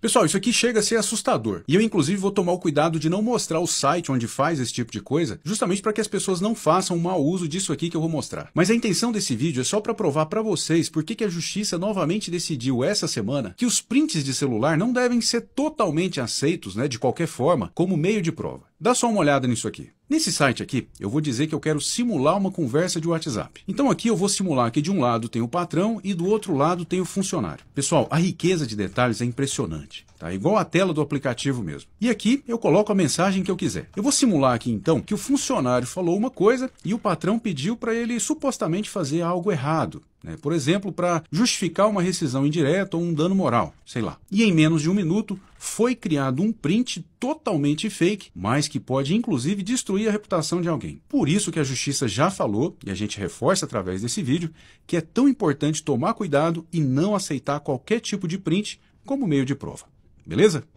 Pessoal, isso aqui chega a ser assustador. E eu, inclusive, vou tomar o cuidado de não mostrar o site onde faz esse tipo de coisa, justamente para que as pessoas não façam um mau uso disso aqui que eu vou mostrar. Mas a intenção desse vídeo é só para provar para vocês por que a justiça novamente decidiu essa semana que os prints de celular não devem ser totalmente aceitos, né, de qualquer forma, como meio de prova. Dá só uma olhada nisso aqui. Nesse site aqui, eu vou dizer que eu quero simular uma conversa de WhatsApp. Então aqui eu vou simular que de um lado tem o patrão e do outro lado tem o funcionário. Pessoal, a riqueza de detalhes é impressionante. Tá igual a tela do aplicativo mesmo. E aqui eu coloco a mensagem que eu quiser. Eu vou simular aqui então que o funcionário falou uma coisa e o patrão pediu para ele supostamente fazer algo errado. Né? Por exemplo, para justificar uma rescisão indireta ou um dano moral, sei lá. E em menos de um minuto, foi criado um print totalmente fake, mas que pode inclusive destruir a reputação de alguém. Por isso que a justiça já falou, e a gente reforça através desse vídeo, que é tão importante tomar cuidado e não aceitar qualquer tipo de print como meio de prova. Beleza?